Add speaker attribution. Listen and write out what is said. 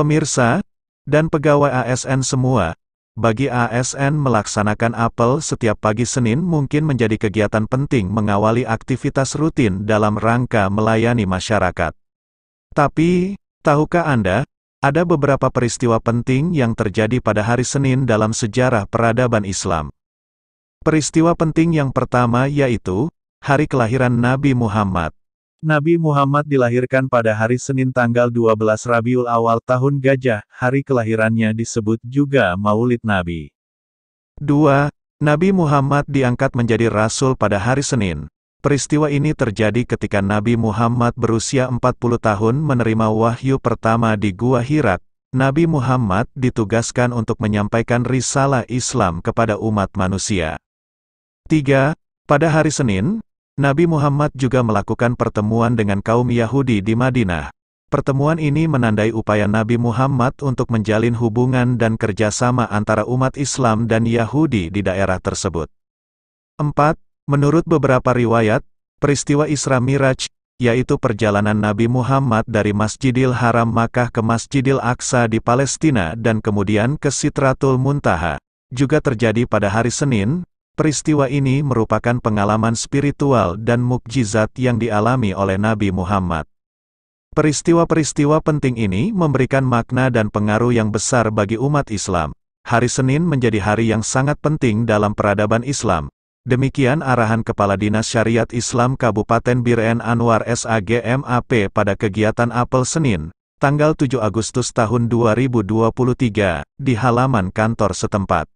Speaker 1: Pemirsa, dan pegawai ASN semua, bagi ASN melaksanakan apel setiap pagi Senin mungkin menjadi kegiatan penting mengawali aktivitas rutin dalam rangka melayani masyarakat. Tapi, tahukah Anda, ada beberapa peristiwa penting yang terjadi pada hari Senin dalam sejarah peradaban Islam. Peristiwa penting yang pertama yaitu, hari kelahiran Nabi Muhammad. Nabi Muhammad dilahirkan pada hari Senin tanggal 12 Rabiul awal tahun gajah, hari kelahirannya disebut juga Maulid Nabi. 2. Nabi Muhammad diangkat menjadi rasul pada hari Senin. Peristiwa ini terjadi ketika Nabi Muhammad berusia 40 tahun menerima wahyu pertama di Gua Hirak. Nabi Muhammad ditugaskan untuk menyampaikan risalah Islam kepada umat manusia. 3. Pada hari Senin, Nabi Muhammad juga melakukan pertemuan dengan kaum Yahudi di Madinah. Pertemuan ini menandai upaya Nabi Muhammad untuk menjalin hubungan dan kerjasama antara umat Islam dan Yahudi di daerah tersebut. 4. Menurut beberapa riwayat, peristiwa Isra Miraj, yaitu perjalanan Nabi Muhammad dari Masjidil Haram Makkah ke Masjidil Aqsa di Palestina dan kemudian ke Sitratul Muntaha, juga terjadi pada hari Senin, Peristiwa ini merupakan pengalaman spiritual dan mukjizat yang dialami oleh Nabi Muhammad. Peristiwa-peristiwa penting ini memberikan makna dan pengaruh yang besar bagi umat Islam. Hari Senin menjadi hari yang sangat penting dalam peradaban Islam. Demikian arahan Kepala Dinas Syariat Islam Kabupaten Biren Anwar SAGMAP pada kegiatan Apel Senin, tanggal 7 Agustus tahun 2023, di halaman kantor setempat.